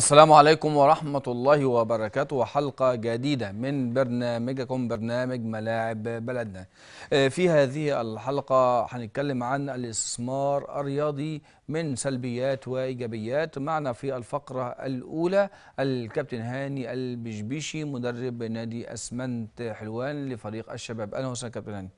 السلام عليكم ورحمة الله وبركاته وحلقة جديدة من برنامجكم برنامج ملاعب بلدنا آه، في هذه الحلقة هنتكلم عن الاستثمار الرياضي من سلبيات وإيجابيات معنا في الفقرة الأولى الكابتن هاني البشبيشي مدرب نادي أسمنت حلوان لفريق الشباب أهلا وسهلا كابتن هاني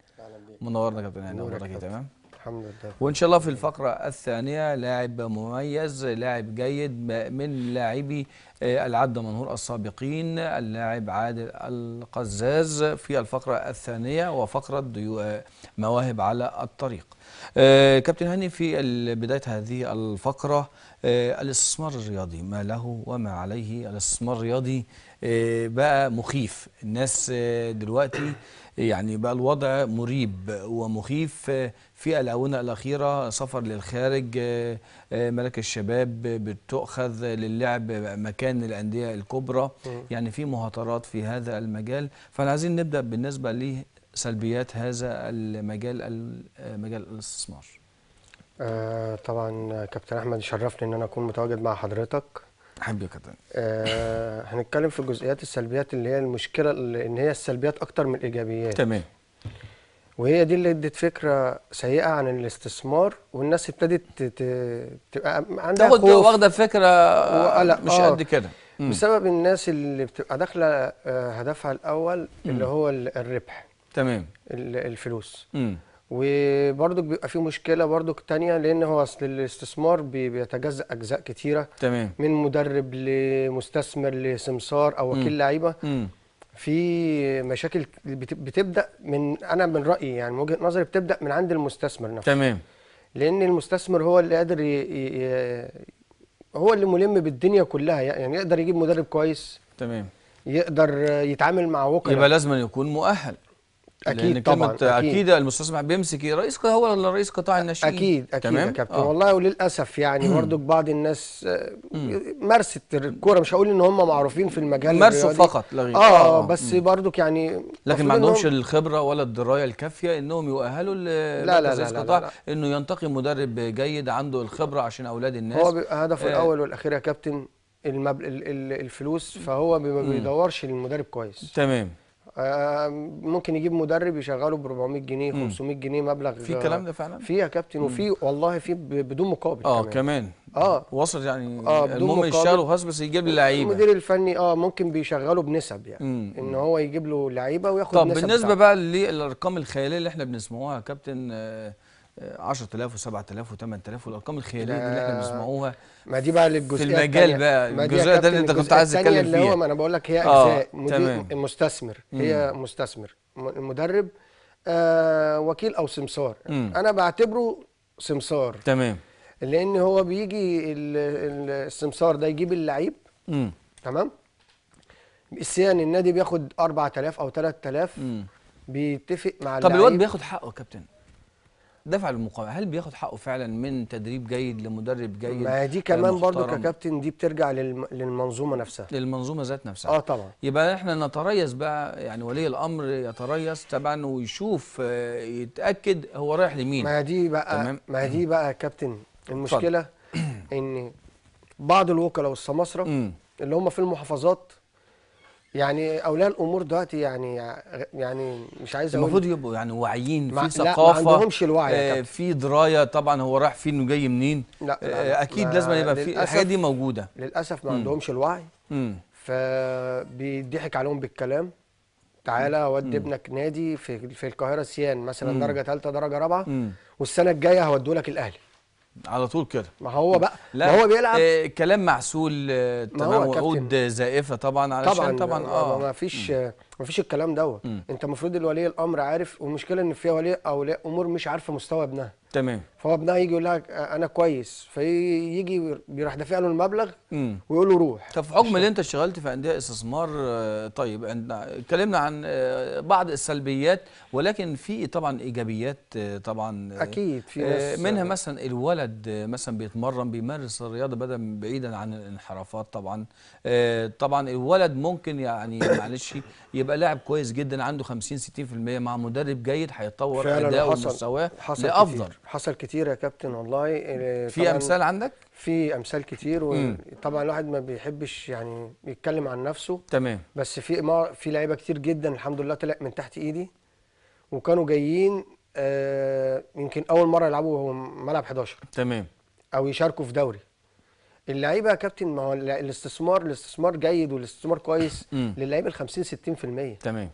منورنا كابتن هاني إيه؟ تمام الحمد لله وان شاء الله في الفقره الثانيه لاعب مميز لاعب جيد من لاعبي آه، العد منهور السابقين اللاعب عادل القزاز في الفقره الثانيه وفقره آه، مواهب على الطريق آه، كابتن هاني في بدايه هذه الفقره الاستثمار الرياضي ما له وما عليه الاستثمار الرياضي بقى مخيف الناس دلوقتي يعني بقى الوضع مريب ومخيف في الآونة الأخيرة سفر للخارج آه، آه، ملك الشباب بتؤخذ للعب مكان الأندية الكبرى يعني في مهاترات في هذا المجال فأنا عايزين نبدأ بالنسبة لسلبيات هذا المجال آه، مجال الاستثمار آه طبعا كابتن احمد شرفني ان انا اكون متواجد مع حضرتك حبيبي يا آه هنتكلم في الجزئيات السلبيات اللي هي المشكله اللي ان هي السلبيات اكتر من الايجابيات تمام وهي دي اللي ادت فكره سيئه عن الاستثمار والناس ابتدت تبقى عندها تاخد واخده فكره وقلق مش آه. قد كده بسبب الناس اللي بتبقى داخله آه، هدفها الاول اللي هو الربح تمام الفلوس مم. وبرضك بيبقى فيه مشكله برضك تانية لان هو اصل الاستثمار بيتجزا اجزاء كتيره تمام من مدرب لمستثمر لسمسار او وكيل لعيبه في مشاكل بتبدا من انا من رايي يعني من وجهه نظري بتبدا من عند المستثمر نفسه تمام لان المستثمر هو اللي قادر ي... ي... هو اللي ملم بالدنيا كلها يعني يقدر يجيب مدرب كويس تمام يقدر يتعامل مع وكلاء يبقى لازم يكون مؤهل اكيد لأن طبعا اكيد, أكيد المستثمر بيمسك رئيس هو ولا رئيس قطاع الناشئين اكيد اكيد تمام؟ يا كابتن آه. والله وللاسف يعني برضك بعض الناس آه، مارست الكوره مش هقول ان هم معروفين في المجال مارسوا فقط لا غير آه, اه, آه، بس برضك يعني لكن ما عندهمش الخبره ولا الدرايه الكافيه انهم يؤهلوا لا لا لا, لا, قطاع انه ينتقي مدرب جيد عنده الخبره عشان اولاد الناس هو هدفه آه. الاول والاخير يا كابتن المبل... الفلوس فهو ما بيدورش للمدرب كويس تمام آه، ممكن يجيب مدرب يشغله ب 400 جنيه 500 جنيه مبلغ في الكلام ده فعلا في يا كابتن وفي والله في بدون مقابل اه كمان, كمان. اه وصل يعني آه المهم يشتغلوا خلاص بس يجيب لي لعيبه المدير الفني اه ممكن بيشغله بنسب يعني مم. ان هو يجيب له لعيبه وياخد طب بالنسبه بتاعه. بقى للارقام الخياليه اللي احنا بنسمعوها يا كابتن آه 10000 و7000 و8000 والارقام الخياليه دي اللي احنا بنسمعوها ما دي بقى للجزئيه في المجال التانية. بقى الجزئيه ده اللي انت كنت عايز تتكلم فيها اللي هو ما انا بقول لك هي آه. آه مستثمر هي مم. مستثمر المدرب آه وكيل او سمسار مم. انا بعتبره سمسار تمام لان هو بيجي السمسار ده يجيب اللعيب تمام السيان النادي بياخد 4000 او 3000 بيتفق مع اللعيب طب الواد بياخد حقه يا كابتن دفع للمقاومه هل بياخد حقه فعلا من تدريب جيد لمدرب جيد ما دي كمان برضو ككابتن دي بترجع للمنظومه نفسها للمنظومه ذات نفسها اه طبعا يبقى احنا نتريث بقى يعني ولي الامر يتريث طبعا ويشوف آه، يتاكد هو رايح لمين ما دي بقى تمام؟ ما دي بقى يا كابتن المشكله ان بعض الوكلاء والسماسره اللي هم في المحافظات يعني اولياء الامور دلوقتي يعني يعني مش عايز اقول المفروض يبقوا يعني واعيين في ثقافه ما عندهمش الوعي آه في درايه طبعا هو رايح فين وجاي منين لا, آه، لا آه اكيد لازم يبقى في الحاجات دي موجوده للاسف ما عندهمش الوعي فبيضحك عليهم بالكلام تعالى اودي ابنك نادي في في القاهره سيان مثلا درجه ثالثه درجه رابعه والسنه الجايه هودوا لك الاهلي على طول كده ما هو بقى لا ما هو بيلعب آه كلام معسول آه تمام وعود زائفه طبعا علشان طبعا طبعا اه ما فيش ما فيش الكلام دوت انت المفروض ولي الامر عارف والمشكله ان في ولي اولياء امور مش عارفه مستوى ابنها تمام فهو ابنها يجي يقول لها انا كويس فيجي بيروح دافع له المبلغ ويقول له روح طب في حكم اللي انت اشتغلت في انديه استثمار آه، طيب اتكلمنا عن آه، بعض السلبيات ولكن في طبعا ايجابيات آه، طبعا اكيد في منها يعني. مثلا الولد مثلا بيتمرن بيمارس الرياضه بدل بعيدا عن الانحرافات طبعا طبعا الولد ممكن يعني معلش يبقى لاعب كويس جدا عنده 50 60% مع مدرب جيد هيتطور اداؤه ومستواه لافضل حصل كتير يا كابتن والله آه، في امثال عندك في امثال كتير وطبعا الواحد ما بيحبش يعني يتكلم عن نفسه تمام بس في ما في لعيبه كتير جدا الحمد لله طلع من تحت ايدي وكانوا جايين آه يمكن اول مره يلعبوا ملعب 11 تمام او يشاركوا في دوري اللعيبه يا كابتن ما هو الاستثمار الاستثمار جيد والاستثمار كويس للعيبه ال 50 60% تمام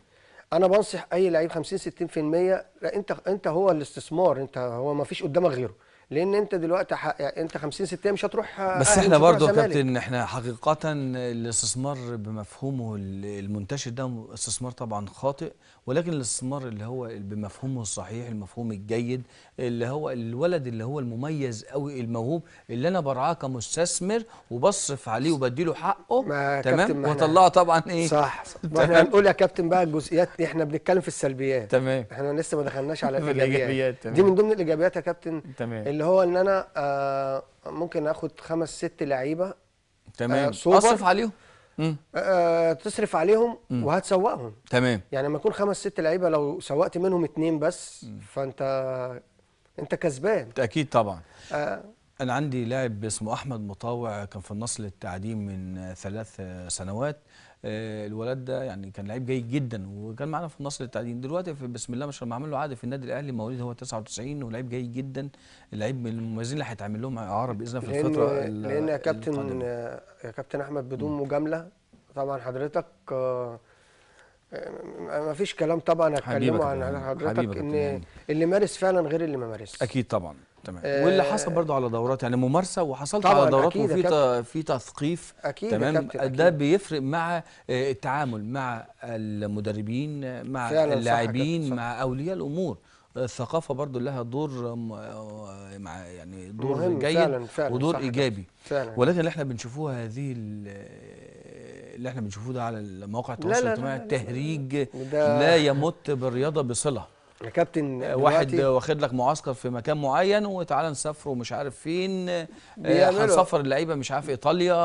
انا بنصح اي لعيب 50 60% لا انت انت هو الاستثمار انت هو ما فيش قدامك غيره لان انت دلوقتي ح... يعني انت 50 60 مش هتروح بس احنا برضه يا كابتن احنا حقيقه الاستثمار بمفهومه المنتشر ده استثمار طبعا خاطئ ولكن الاستثمار اللي هو بمفهومه الصحيح المفهوم الجيد اللي هو الولد اللي هو المميز قوي الموهوب اللي انا برعاه كمستثمر وبصرف عليه وبديله حقه تمام واطلعه طبعا ايه صح, صح. احنا هنقول يا كابتن بقى الجزئيات احنا بنتكلم في السلبيات تمام احنا لسه ما دخلناش على الايجابيات دي من ضمن الايجابيات يا كابتن تمام اللي هو ان انا آه ممكن اخد خمس ست لعيبه تمام آه اصرف عليهم آه،, آه تصرف عليهم مم. وهتسوقهم تمام يعني لما يكون خمس ست لعيبه لو سوقت منهم اتنين بس مم. فانت انت كسبان اكيد طبعا آه انا عندي لاعب اسمه احمد مطاوع كان في النصر التعدين من ثلاث سنوات آه، الولد ده يعني كان لعيب جيد جدا وكان معانا في النصر للتعدين دلوقتي في بسم الله ما شاء الله عمل له عقد في النادي الاهلي مواليد هو 99 ولعيب جيد جدا لعيب من المميزين اللي هيتعمل لهم اعاره باذن الله في الفتره لان يا كابتن يا كابتن احمد بدون مجامله طبعا حضرتك آه، ما فيش كلام طبعا هتكلمه عن حضرتك ان اللي مارس فعلا غير اللي ما مارس اكيد طبعا تمام آه واللي حصل برضه على دورات يعني ممارسه وحصلت على دورات وفي في تثقيف أكيد تمام ده بيفرق مع آه، التعامل مع المدربين مع اللاعبين مع اولياء الامور الثقافه برضو لها دور آه، آه، مع يعني دور مهم جيد فعلا فعلا ودور ايجابي فعلا ولكن اللي احنا بنشوفوها هذه اللي احنا بنشوفوه ده على مواقع التواصل الاجتماعي تهريج لا, لا, لا, لا يمت بالرياضه بصله يا كابتن واحد واخد لك معسكر في مكان معين وتعالى نسافر ومش عارف فين آه، هنسافر اللعيبه مش عارف ايطاليا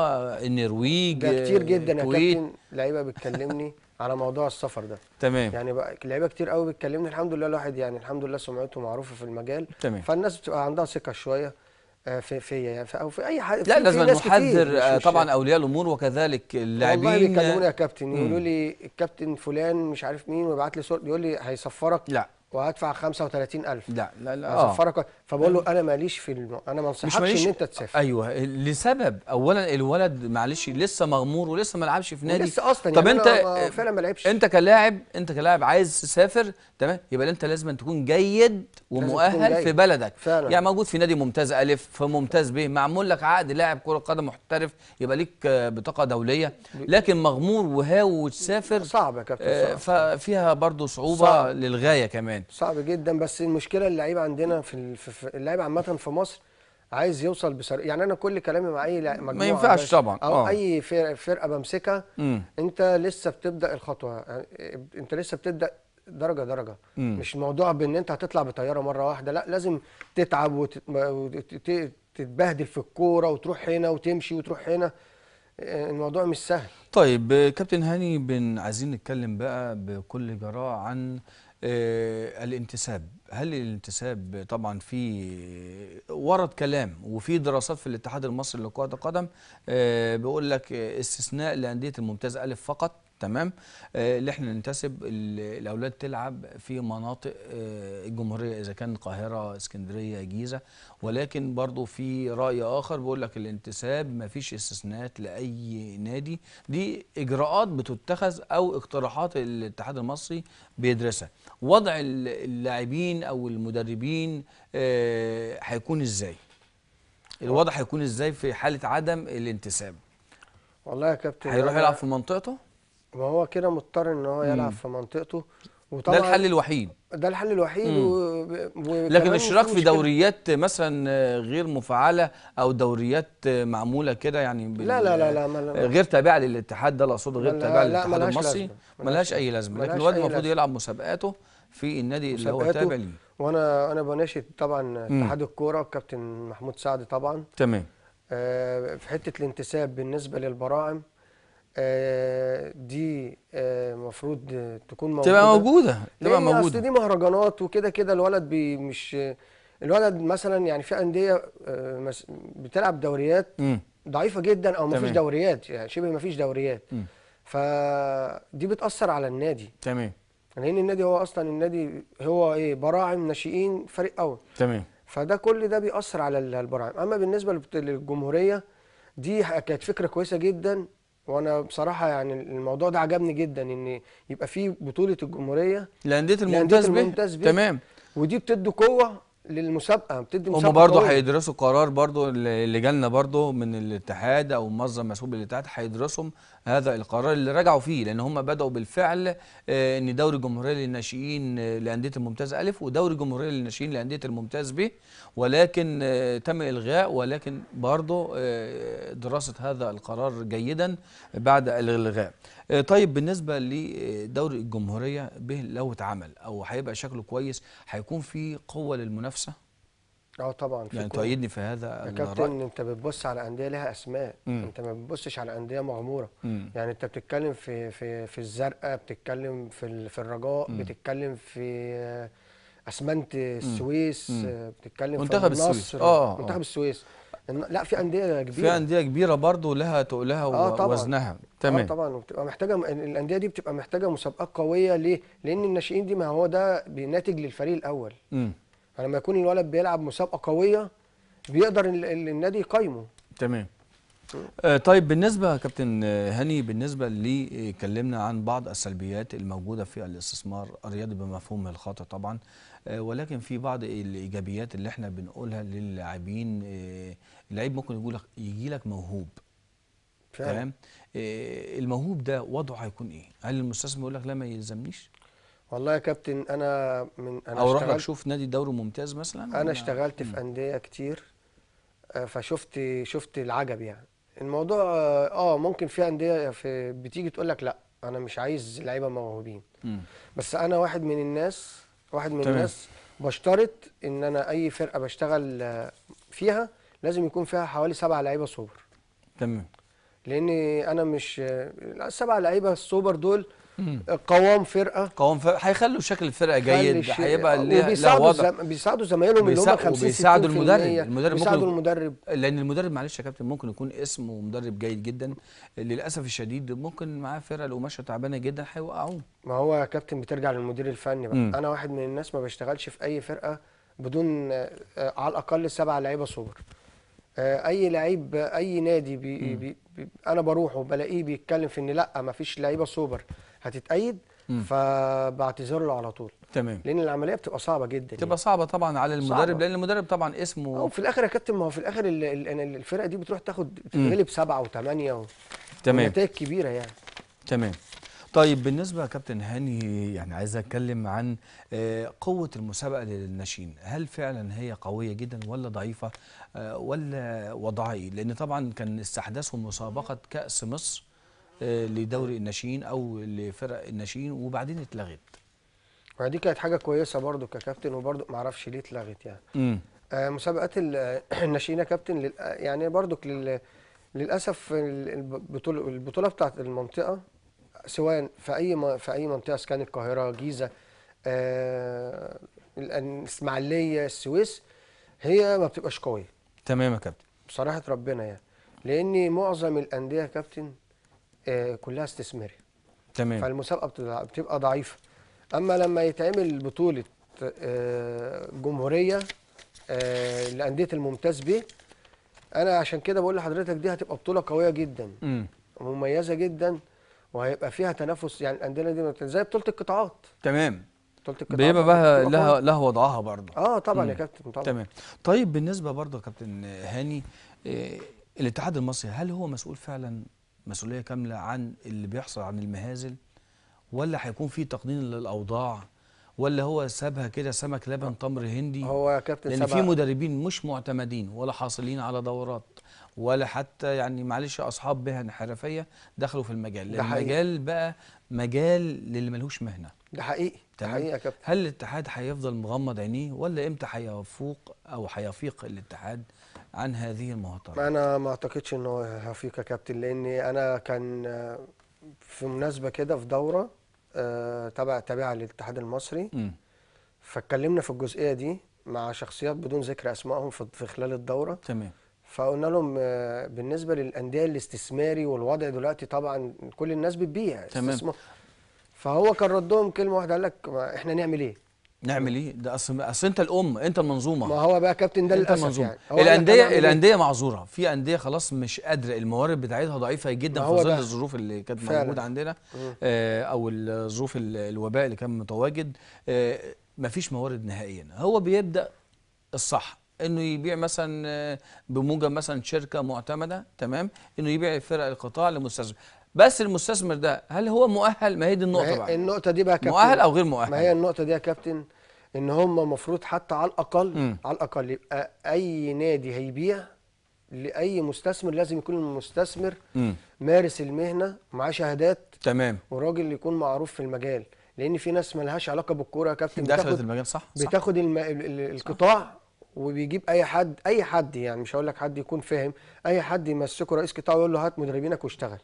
النرويج ده كتير جدا يا كابتن لعيبه بتكلمني على موضوع السفر ده تمام يعني بقى لعيبه كتير قوي بتكلمني الحمد لله الواحد يعني الحمد لله سمعته معروفه في المجال تمام فالناس بتبقى عندها ثقه شويه آه، في يعني، في يعني او في اي حاجه لا لازم نحذر آه، طبعا اولياء الامور وكذلك اللاعبين والله بيكلموني يا كابتن يقولوا لي الكابتن فلان مش عارف مين ويبعت لي صوره يقول لي هيسفرك لا وهدفع 35000 لا لا لا اه فبقول له انا ماليش في الم... انا ما انصحكش ان انت تسافر ايوه لسبب اولا الولد معلش لسه مغمور ولسه ما لعبش في نادي لسه اصلا طب يعني انت أنا فعلا ما لعبش انت كلاعب انت كلاعب عايز تسافر تمام يبقى انت لازم تكون جيد ومؤهل جيد. في بلدك فعلا. يعني موجود في نادي ممتاز الف في ممتاز ب معمول لك عقد لاعب كره قدم محترف يبقى ليك بطاقه دوليه لكن مغمور وهاو وتسافر صعب يا كابتن آه، صعب. ففيها برضه صعوبه صعب. للغايه كمان صعب جدا بس المشكله اللعيبه عندنا في اللاعب عامه في مصر عايز يوصل بسر يعني انا كل كلامي مع اي مجموعه ما ينفعش طبعا او أوه. اي فرقه, بمسكها مم. انت لسه بتبدا الخطوه يعني انت لسه بتبدا درجه درجه مم. مش موضوع بان انت هتطلع بطياره مره واحده لا لازم تتعب وتتبهدل في الكوره وتروح هنا وتمشي وتروح هنا الموضوع مش سهل طيب كابتن هاني بن عايزين نتكلم بقى بكل جراء عن آه، الانتساب هل الانتساب طبعا في ورد كلام وفي دراسات في الاتحاد المصري لكرة القدم آه، بيقول لك استثناء لأندية الممتاز ألف فقط تمام آه، اللي احنا ننتسب الاولاد تلعب في مناطق آه، الجمهوريه اذا كان القاهره اسكندريه جيزه ولكن برضو في راي اخر بيقول لك الانتساب ما فيش استثناءات لاي نادي دي اجراءات بتتخذ او اقتراحات الاتحاد المصري بيدرسها وضع اللاعبين او المدربين آه، هيكون ازاي الوضع هيكون ازاي في حاله عدم الانتساب والله يا كابتن هيروح يلعب في منطقته ما هو كده مضطر ان هو يلعب في منطقته وطبعا ده الحل الوحيد ده الحل الوحيد و... و... لكن الاشتراك في دوريات مثلا غير مفعله او دوريات معموله كده يعني بال... لا لا لا, لا غير تابعه للاتحاد ده اقصد غير تابعه للاتحاد المصري ملهاش اي لازمه لكن الواد المفروض يلعب مسابقاته في النادي اللي هو تابع ليه وانا انا بناشد طبعا اتحاد الكوره الكابتن محمود سعد طبعا تمام آه، في حته الانتساب بالنسبه للبراعم آه، دي المفروض آه، تكون موجوده تبقى موجوده تبقى موجوده اصل دي مهرجانات وكده كده الولد بي مش الولد مثلا يعني في انديه آه، بتلعب دوريات ضعيفه جدا او ما فيش دوريات يعني شبه فيش دوريات م. فدي بتاثر على النادي تمام لان يعني النادي هو اصلا النادي هو ايه براعم ناشئين فريق اول تمام فده كل ده بيأثر على البراعم اما بالنسبه للجمهوريه دي كانت فكره كويسه جدا وانا بصراحه يعني الموضوع ده عجبني جدا ان يبقى في بطوله الجمهوريه لانديه الممتاز, الممتاز تمام ودي بتدي قوه للمسابقه بتدي مسابقه هم برضه هيدرسوا قرار برضه اللي جالنا برضه من الاتحاد او مصدر مسؤول بالاتحاد هيدرسهم هذا القرار اللي رجعوا فيه لان هم بداوا بالفعل آه، ان دوري الجمهوريه للناشئين آه، لانديه الممتاز الف ودوري الجمهوريه للناشئين لانديه الممتاز ب ولكن آه، تم الغاء ولكن برضه دراسه هذا القرار جيدا بعد الالغاء آه، طيب بالنسبه لدوري الجمهوريه به لو اتعمل او هيبقى شكله كويس هيكون في قوه للمنافسه اه طبعا في يعني تؤيدني في هذا يا كابتن انت بتبص على انديه لها اسماء مم. انت ما بتبصش على انديه مغموره مم. يعني انت بتتكلم في في في الزرقاء بتتكلم في في الرجاء مم. بتتكلم في آه، اسمنت السويس مم. آه، بتتكلم منتخب في السويس اه منتخب السويس لا في انديه كبيره في انديه كبيره برضه لها تقولها آه طبعًا. تمام آه طبعا وبتبقى محتاجه الانديه دي بتبقى محتاجه مسابقات قويه ليه؟ لان الناشئين دي ما هو ده بيناتج للفريق الاول امم فلما يعني يكون الولد بيلعب مسابقه قويه بيقدر النادي يقيمه تمام آه طيب بالنسبه كابتن هاني بالنسبه اللي اتكلمنا آه، عن بعض السلبيات الموجوده في الاستثمار الرياضي بمفهومه الخاطئ طبعا آه، ولكن في بعض الايجابيات اللي احنا بنقولها للاعبين آه، اللاعب ممكن يقول لك يجي لك موهوب تمام آه، الموهوب ده وضعه هيكون ايه هل المستثمر يقول لك لا ما يلزمنيش والله يا كابتن انا من انا او لك شوف نادي دوري ممتاز مثلا انا اشتغلت في انديه كتير فشفت شفت العجب يعني الموضوع اه ممكن في انديه في بتيجي تقول لك لا انا مش عايز لعيبه موهوبين بس انا واحد من الناس واحد من طبعا. الناس بشترط ان انا اي فرقه بشتغل آه، فيها لازم يكون فيها حوالي سبع لعيبه سوبر تمام لان انا مش السبع آه، لعيبه السوبر دول قوام فرقه قوام فرقه هيخلوا شكل الفرقه جيد هيبقى آه، ليها وضع بيساعدوا زمايلهم اللي هم 50 بيساعدوا المدرب المدرب بيساعدوا ممكن المدرب لان المدرب معلش يا كابتن ممكن يكون اسم ومدرب جيد جدا للاسف الشديد ممكن معاه فرقه القماشه تعبانه جدا هيوقعوه ما هو يا كابتن بترجع للمدير الفني بقى انا واحد من الناس ما بشتغلش في اي فرقه بدون آه، على الاقل سبعه لعيبه سوبر آه، اي لعيب اي نادي بي بي بي انا بروحه بلاقيه بيتكلم في ان لا ما فيش لعيبه سوبر هتتأيد فبعتذر له على طول تمام لان العمليه بتبقى صعبه جدا تبقى يعني. صعبه طبعا على المدرب صعبة. لان المدرب طبعا اسمه وفي الاخر يا كابتن ما هو في الاخر الفرقه دي بتروح تاخد تتغلب سبعه وثمانيه و... تمام نتائج كبيره يعني تمام طيب بالنسبه يا كابتن هاني يعني عايز اتكلم عن آه، قوه المسابقه للناشئين هل فعلا هي قويه جدا ولا ضعيفه آه، ولا وضعي لان طبعا كان استحداثهم مسابقه كاس مصر آه، لدوري الناشئين او لفرق الناشئين وبعدين اتلغت ما دي كانت حاجه كويسه برضو ككابتن وبرضو ما اعرفش ليه اتلغت يعني امم آه مسابقات الناشئين يا كابتن يعني برضو لل... للاسف البطوله البطوله بتاعه المنطقه سواء في اي في اي منطقه كان القاهره جيزه آه... الاسماعيليه السويس هي ما بتبقاش قويه تمام يا كابتن بصراحه ربنا يعني لان معظم الانديه يا كابتن آه، كلها استثماري تمام فالمسابقه بتبقى ضعيفه اما لما يتعمل بطوله آه، جمهوريه الانديه آه، الممتاز به انا عشان كده بقول لحضرتك دي هتبقى بطوله قويه جدا ومميزه مميزه جدا وهيبقى فيها تنافس يعني الانديه دي زي بطوله القطاعات تمام بطوله القطاعات بيبقى بقى لها لها وضعها برضه اه طبعا يا كابتن طبعا تمام طيب بالنسبه برضه كابتن هاني الاتحاد المصري هل هو مسؤول فعلا مسؤوليه كامله عن اللي بيحصل عن المهازل ولا هيكون في تقنين للاوضاع ولا هو سابها كده سمك لبن تمر هندي هو يا كابتن لان في مدربين مش معتمدين ولا حاصلين على دورات ولا حتى يعني معلش اصحاب بها حرفيه دخلوا في المجال لان المجال بقى مجال للي ملهوش مهنه ده حقيقي ده حقيقي يا كابتن هل الاتحاد هيفضل مغمض عينيه ولا امتى هيفوق او هيفيق الاتحاد عن هذه المهاترات انا ما اعتقدش ان هو هفيق يا كابتن لان انا كان آه، في مناسبه كده في دوره آه، تبع تابعه للاتحاد المصري م. فاتكلمنا في الجزئيه دي مع شخصيات بدون ذكر اسمائهم في خلال الدوره تمام فقلنا لهم آه، بالنسبه للانديه الاستثماري والوضع دلوقتي طبعا كل الناس بتبيع تمام فهو كان ردهم كلمه واحده قال لك احنا نعمل ايه؟ نعمل ايه ده اصل اصل انت الام انت المنظومه ما هو بقى كابتن ده للاسف يعني الانديه الانديه معذوره في انديه خلاص مش قادره الموارد بتاعتها ضعيفه جدا في ظل الظروف اللي كانت موجوده عندنا آه او الظروف الوباء اللي كان متواجد آه مفيش موارد نهائيا هو بيبدا الصح انه يبيع مثلا آه، بموجب مثلا شركه معتمده تمام انه يبيع فرق القطاع لمستثمر بس المستثمر ده هل هو مؤهل ما هي دي النقطه بقى النقطه دي بقى كابتن مؤهل او غير مؤهل ما هي النقطه دي يا كابتن ان هم المفروض حتى على الاقل م. على الاقل يبقى اي نادي هيبيع لاي مستثمر لازم يكون المستثمر م. مارس المهنه معاه شهادات تمام وراجل يكون معروف في المجال لان في ناس مالهاش علاقه بالكوره يا كابتن دخلت المجال صح بتاخد صح. الم... القطاع صح. وبيجيب اي حد اي حد يعني مش هقول لك حد يكون فاهم اي حد يمسكه رئيس قطاع ويقول له هات مدربينك واشتغل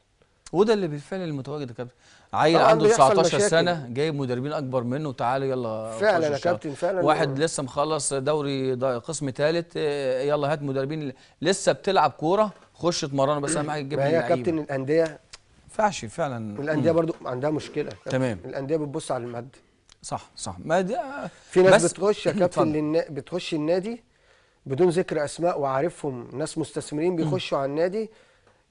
وده اللي بالفعل المتواجد يا كابتن عيل عنده 19 سنه جايب مدربين اكبر منه تعالى يلا فعلا يا كابتن فعلا واحد لسه مخلص دوري قسم ثالث آه، يلا هات مدربين لسه بتلعب كوره خش اتمرن بس اهم حاجه تجيب لي يا كابتن الانديه ينفعش فعلا الانديه برضو عندها مشكله تمام الانديه بتبص على المد صح صح ما دي في ناس بتخش يا كابتن للنا... بتخش النادي بدون ذكر اسماء وعارفهم ناس مستثمرين بيخشوا على النادي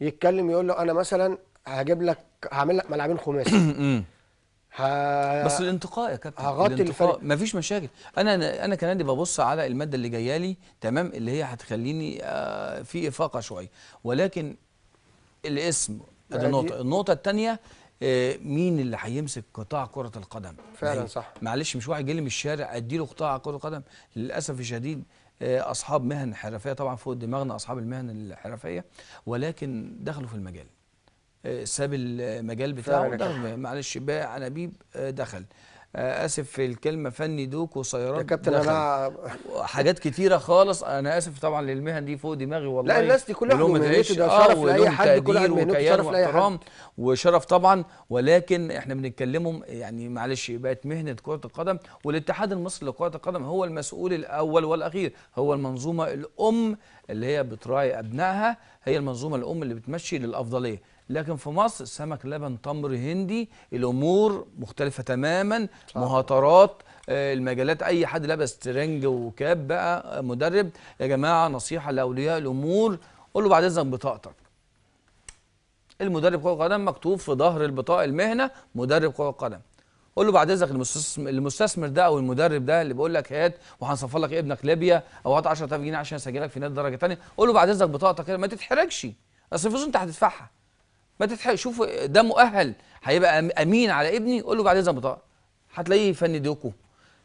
يتكلم يقول له انا مثلا هجيب لك هعمل لك ملعبين خماسي ه... بس الانتقاء يا كابتن هغطي الفريق. مفيش مشاكل انا انا كنادي ببص على الماده اللي جايه لي تمام اللي هي هتخليني آه، في افاقه شويه ولكن الاسم ادي نقطه النقطه الثانيه آه، مين اللي هيمسك قطاع كرة القدم فعلا صح معلش مش واحد جاي من الشارع اديله قطاع كرة القدم للاسف الشديد آه، اصحاب مهن حرفيه طبعا فوق دماغنا اصحاب المهن الحرفيه ولكن دخلوا في المجال ساب المجال بتاعه ده معلش بقى انابيب آه، دخل آه، اسف في الكلمه فني دوك وسيارات يا كابتن انا حاجات كتيره خالص انا اسف طبعا للمهن دي فوق دماغي والله لا الناس دي كلها آه، مهنته ده شرف لاي حد كل مهنته شرف لاي حد وشرف طبعا ولكن احنا بنتكلمهم يعني معلش بقت مهنه كره القدم والاتحاد المصري لكره القدم هو المسؤول الاول والاخير هو المنظومه الام اللي هي بتراعي ابنائها هي المنظومه الام اللي بتمشي للافضليه لكن في مصر سمك لبن تمر هندي الامور مختلفه تماما مهاترات آه، المجالات اي حد لابس ترنج وكاب بقى آه، مدرب يا جماعه نصيحه لاولياء الامور قول له بعد اذنك بطاقتك المدرب كره قدم مكتوب في ظهر البطاقه المهنه مدرب كره قدم قول له بعد اذنك المستثمر ده او المدرب ده اللي بيقول لك هات وهنصفر لك ابنك ليبيا او هات 10000 جنيه عشان اسجلك في نادي درجه ثانيه قول له بعد اذنك بطاقتك ما تتحرجش اصل الفلوس انت هتدفعها ما تتحق شوف ده مؤهل هيبقى امين على ابني قول له بعد اذن بطاقه هتلاقيه دوكو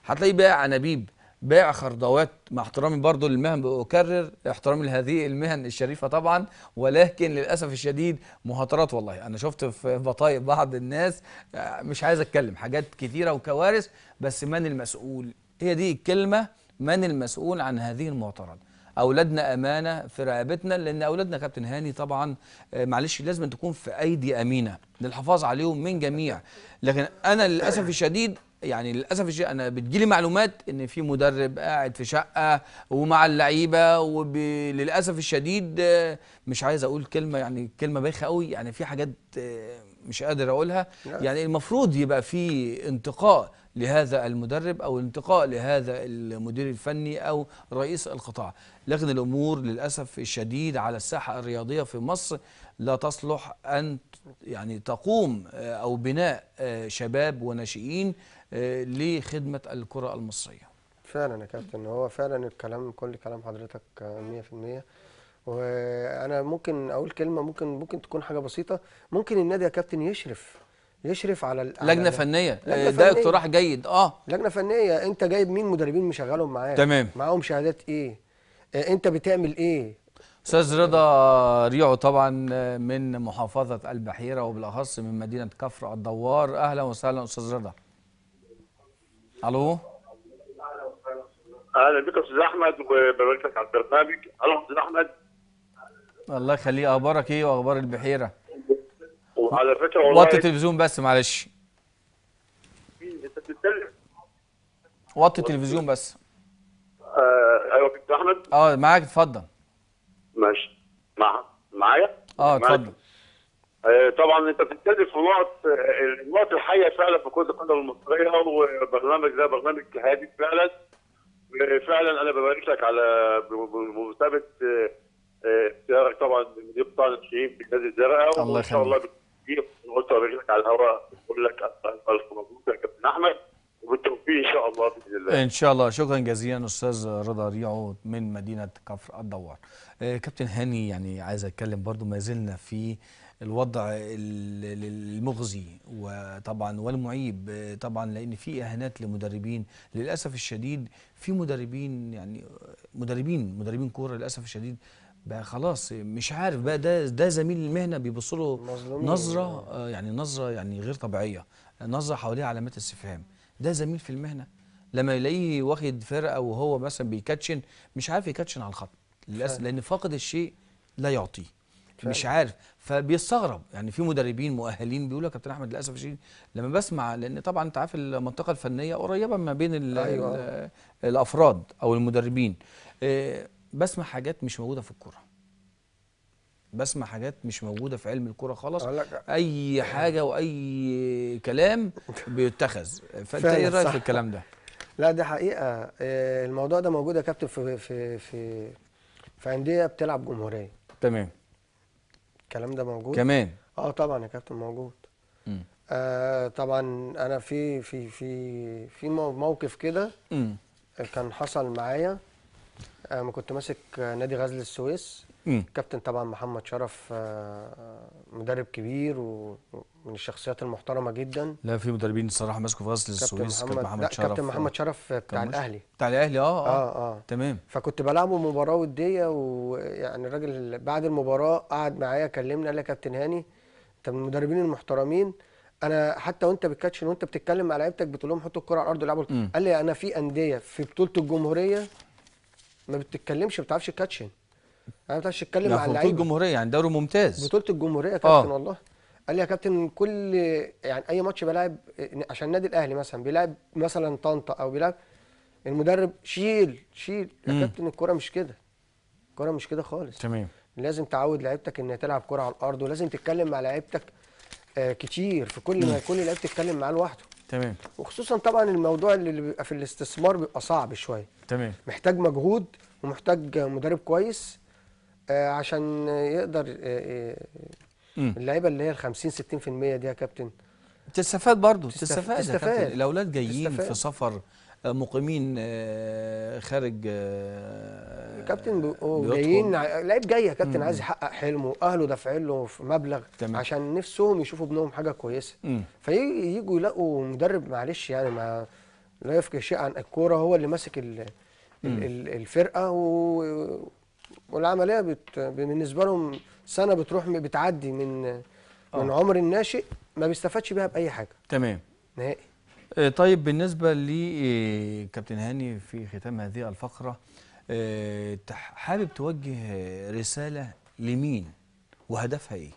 هتلاقيه بائع انابيب بائع خردوات مع احترامي برضه للمهن بأكرر احترامي لهذه المهن الشريفة طبعا ولكن للأسف الشديد مهاترات والله أنا شفت في بطايق بعض الناس آه، مش عايز أتكلم حاجات كثيره وكوارث بس من المسؤول هي دي الكلمة من المسؤول عن هذه المهاترات اولادنا امانه في رقبتنا لان اولادنا كابتن هاني طبعا آه، معلش لازم تكون في ايدي امينه للحفاظ عليهم من جميع لكن انا للاسف الشديد يعني للاسف الشيء انا بتجيلي معلومات ان في مدرب قاعد في شقه ومع اللعيبه وللاسف الشديد آه، مش عايز اقول كلمه يعني كلمه بايخه قوي يعني في حاجات آه، مش قادر اقولها يعني المفروض يبقى في انتقاء لهذا المدرب او الانتقاء لهذا المدير الفني او رئيس القطاع لكن الامور للاسف الشديد على الساحه الرياضيه في مصر لا تصلح ان يعني تقوم آه، او بناء آه، شباب وناشئين آه، لخدمه الكره المصريه فعلا يا كابتن هو فعلا الكلام كل كلام حضرتك 100% وانا ممكن اقول كلمه ممكن ممكن تكون حاجه بسيطه ممكن النادي يا كابتن يشرف يشرف على لجنه فنيه لجنة آه، ده اقتراح جيد اه لجنه فنيه انت جايب مين مدربين مشغلهم معاك تمام معاهم شهادات ايه آه انت بتعمل ايه استاذ رضا ريعو طبعا آه، من محافظه البحيره وبالاخص من مدينه كفر الدوار اهلا وسهلا استاذ رضا الو اهلا بك استاذ احمد وببارك لك على البرنامج الو استاذ احمد الله يخليك اخبارك ايه واخبار البحيره وعلى فكره والله وطي التلفزيون بس معلش انت بتتكلم وطي التلفزيون بس آه، ايوه كابتن احمد اه معاك اتفضل ماشي مع معايا اه اتفضل آه، طبعا انت بتتكلم في نقط النقط الحيه فعلا في كره القدم المصريه وبرنامج ده برنامج هادف فعلا فعلا انا ببارك لك على بمثابه آه، اختيارك طبعا مدير قطاع الناشئين بالنادي الزرقاء وان شاء الله كبير قلت لك على الهواء بقول لك الف مبروك يا كابتن احمد وبالتوفيق ان شاء الله باذن الله. ان شاء الله شكرا جزيلا استاذ رضا ريعو من مدينه كفر الدوار. آه، كابتن هاني يعني عايز اتكلم برضو ما زلنا في الوضع المغزي وطبعا والمعيب آه، طبعا لان في اهانات لمدربين للاسف الشديد في مدربين يعني آه، مدربين مدربين كوره للاسف الشديد بقى خلاص مش عارف بقى ده ده زميل المهنه بيبص له نظره آه، يعني نظره يعني غير طبيعيه نظره حواليها علامات استفهام ده زميل في المهنه لما يلاقيه واخد فرقه وهو مثلا بيكاتشن مش عارف يكاتشن على الخط للاسف لان فاقد الشيء لا يعطيه فعلا. مش عارف فبيستغرب يعني في مدربين مؤهلين بيقولوا يا كابتن احمد للاسف الشديد لما بسمع لان طبعا انت عارف المنطقه الفنيه قريبه ما بين أيوة. الافراد او المدربين آه، بسمع حاجات مش موجوده في الكوره بسمع حاجات مش موجوده في علم الكوره خالص اي آه. حاجه واي كلام بيتخذ فانت ايه رايك في الكلام ده لا دي حقيقه آه، الموضوع ده موجود يا كابتن في في في في انديه بتلعب جمهوريه تمام الكلام ده موجود كمان اه طبعا يا كابتن موجود آه طبعا انا في في في في موقف كده كان حصل معايا ما آه، كنت ماسك آه، نادي غزل السويس كابتن طبعا محمد شرف آه، مدرب كبير ومن الشخصيات المحترمه جدا لا في مدربين الصراحه ماسكوا في غزل السويس كابتن محمد, محمد لا شرف كابتن محمد شرف بتاع الاهلي بتاع الاهلي اه اه, آه. تمام فكنت بلعبه مباراه وديه ويعني الراجل بعد المباراه قعد معايا كلمني قال لي يا كابتن هاني انت من المدربين المحترمين انا حتى وانت بتكاتشن وانت بتتكلم مع لعيبتك بتقول لهم حطوا الكره على الارض والعبوا قال لي انا في انديه في بطوله الجمهوريه ما بتتكلمش ما بتعرفش كاتشن انا يعني ما بتعرفش تتكلم مع اللعيبه بطوله الجمهوريه يعني دوري ممتاز بطوله الجمهوريه يا كابتن آه. والله قال لي يا كابتن كل يعني اي ماتش بلاعب عشان النادي الاهلي مثلا بيلاعب مثلا طنطا او بيلاعب المدرب شيل شيل يا م. كابتن الكوره مش كده الكوره مش كده خالص تمام لازم تعود لعيبتك انها تلعب كوره على الارض ولازم تتكلم مع لعيبتك آه، كتير في كل ما كل لعيب تتكلم معاه لوحده تمام وخصوصا طبعا الموضوع اللي بيبقى في الاستثمار بيبقى صعب شويه تمام محتاج مجهود ومحتاج مدرب كويس آه عشان يقدر آه, آه، اللعيبه اللي هي ال 50 60% دي يا كابتن تستفاد برضه تستفاد تستفاد الاولاد جايين تستفاد. في سفر مقيمين آه، خارج آه، كابتن جايين لعيب جاي يا كابتن عايز يحقق حلمه اهله دافعين له في مبلغ تمام. عشان نفسهم يشوفوا ابنهم حاجه كويسه فييجوا يلاقوا مدرب معلش يعني ما لا يفقه شيء عن الكوره هو اللي ماسك الفرقه و والعمليه بت... بالنسبه لهم سنه بتروح بتعدي من أوه. من آه. عمر الناشئ ما بيستفادش بيها باي حاجه تمام نهائي آه، طيب بالنسبة لكابتن آه، هاني في ختام هذه الفقرة آه، حابب توجه رسالة لمين وهدفها ايه؟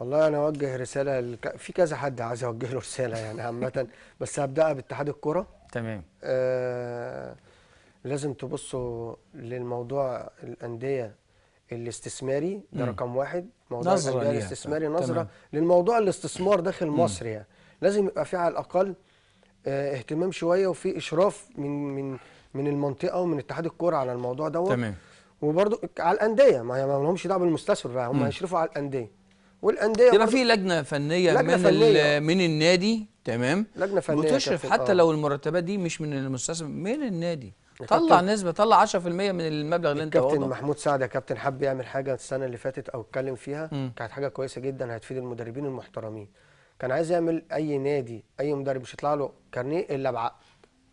والله انا اوجه رساله لك... في كذا حد عايز اوجه له رساله يعني عامه بس هبداها باتحاد الكرة تمام آه لازم تبصوا للموضوع الانديه الاستثماري ده رقم واحد موضوع نظرة الاستثماري نظره للموضوع الاستثمار داخل مصر يعني لازم يبقى في على الاقل آه، اهتمام شويه وفي اشراف من من من المنطقه ومن اتحاد الكوره على الموضوع دوت تمام وبرده على الانديه ما هي ما لهمش دعوه بالمستثمر بقى هم هيشرفوا على الانديه والانديه يبقى في لجنه فنيه لجنة من فنية. من النادي تمام لجنه فنيه بتشرف حتى آه. لو المرتبات دي مش من المستثمر من النادي طلع نسبه طلع 10% من المبلغ اللي انت واخده كابتن محمود سعد يا كابتن حب يعمل حاجه السنه اللي فاتت او اتكلم فيها كانت حاجه كويسه جدا هتفيد المدربين المحترمين كان عايز يعمل اي نادي اي مدرب مش هيطلع له كارنيه الا بعقد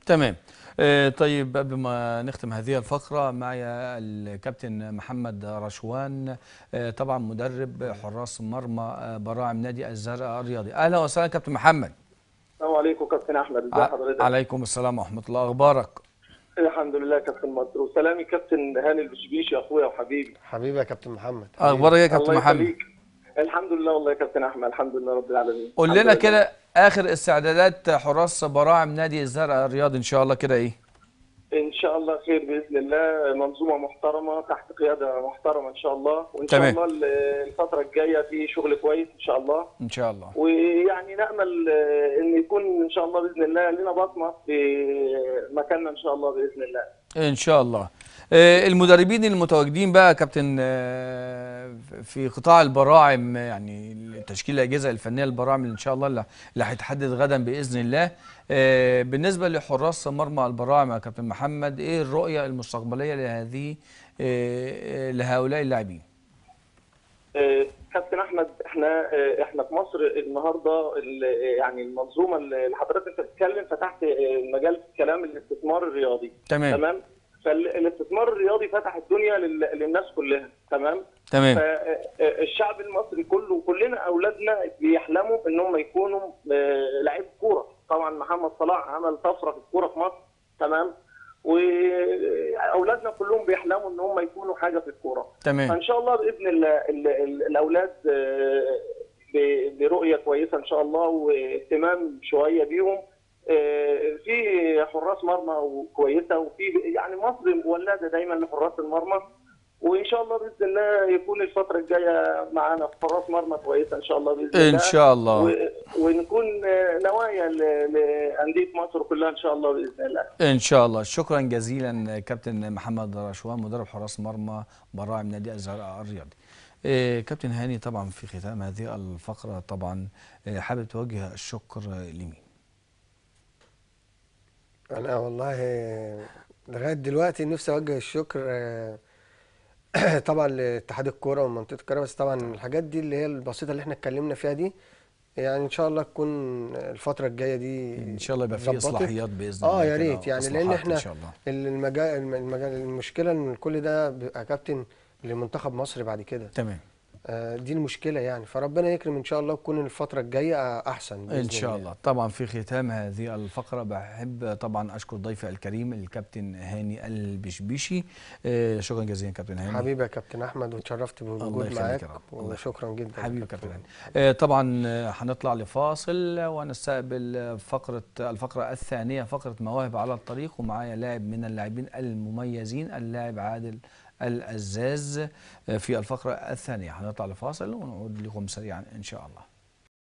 تمام آه، طيب قبل ما نختم هذه الفقرة معي الكابتن محمد رشوان آه، طبعا مدرب حراس مرمى آه، براعم نادي الزرع الرياضي أهلا وسهلا كابتن محمد السلام عليكم كابتن أحمد ازي حضرتك عليكم السلام ورحمة الله أخبارك الحمد لله كابتن مصر وسلامي كابتن هاني البشبيشي أخويا وحبيبي حبيبي يا كابتن محمد أخبارك يا كابتن محمد الحمد لله والله يا كابتن احمد الحمد لله رب العالمين قول لنا كده اخر استعدادات حراس براعم نادي الزرع الرياضي ان شاء الله كده ايه ان شاء الله خير باذن الله منظومه محترمه تحت قياده محترمه ان شاء الله وان شاء تمام. الله الفتره الجايه في شغل كويس ان شاء الله ان شاء الله ويعني نامل آه، ان يكون ان شاء الله باذن الله لنا بصمه في مكاننا ان شاء الله باذن الله ان شاء الله آه، المدربين المتواجدين بقى كابتن آه، في قطاع البراعم يعني تشكيل الاجهزه الفنيه للبراعم اللي ان شاء الله اللي هيتحدد غدا باذن الله آه، بالنسبه لحراس مرمى البراعم يا كابتن محمد ايه الرؤيه المستقبليه لهذه لهؤلاء اللاعبين؟ كابتن احمد احنا احنا في مصر النهارده يعني المنظومه اللي حضرتك انت بتتكلم فتحت مجال كلام الاستثمار الرياضي تمام تمام فالاستثمار الرياضي فتح الدنيا للناس كلها تمام تمام آه، آه، الشعب المصري كله وكلنا اولادنا بيحلموا ان هم يكونوا آه، لعيب كوره طبعا محمد صلاح عمل طفره في الكوره في مصر تمام واولادنا كلهم بيحلموا ان هم يكونوا حاجه في الكوره تمام فان شاء الله باذن الاولاد برؤيه كويسه ان شاء الله واهتمام شويه بيهم آه، في حراس مرمى كويسه وفي يعني مصر مولده دايما لحراس المرمى وان شاء الله باذن الله يكون الفتره الجايه معانا حراس مرمى كويسه ان شاء الله باذن الله ان شاء الله ونكون نوايا لانديه مصر كلها ان شاء الله باذن الله ان شاء الله شكرا جزيلا كابتن محمد رشوان مدرب حراس مرمى براعم نادي الزهراء الرياضي إيه كابتن هاني طبعا في ختام هذه الفقره طبعا آه، حابب توجه الشكر لمين انا والله لغايه دلوقتي نفسي اوجه الشكر آه، طبعا لاتحاد الكوره ومنطقه الكوره بس طبعا الحاجات دي اللي هي البسيطه اللي احنا اتكلمنا فيها دي يعني ان شاء الله تكون الفتره الجايه دي ان شاء الله يبقى في اصلاحيات باذن الله اه يا ريت يعني لان احنا المجال المجال المشكله ان كل ده بيبقى كابتن لمنتخب مصر بعد كده تمام آه، دي المشكله يعني فربنا يكرم ان شاء الله ويكون الفتره الجايه احسن بإذن ان شاء الله يعني. طبعا في ختام هذه الفقره بحب طبعا اشكر ضيفي الكريم الكابتن هاني البشبيشي آه، شكرا جزيلا كابتن هاني حبيبي يا كابتن احمد وتشرفت بالوجود معاك وشكرا جدا حبيبي كابتن هاني آه، طبعا هنطلع لفاصل ونستقبل فقره الفقره الثانيه فقره مواهب على الطريق ومعايا لاعب من اللاعبين المميزين اللاعب عادل الأزاز آه، في الفقرة الثانية هنطلع لفاصل ونعود لكم سريعا إن شاء الله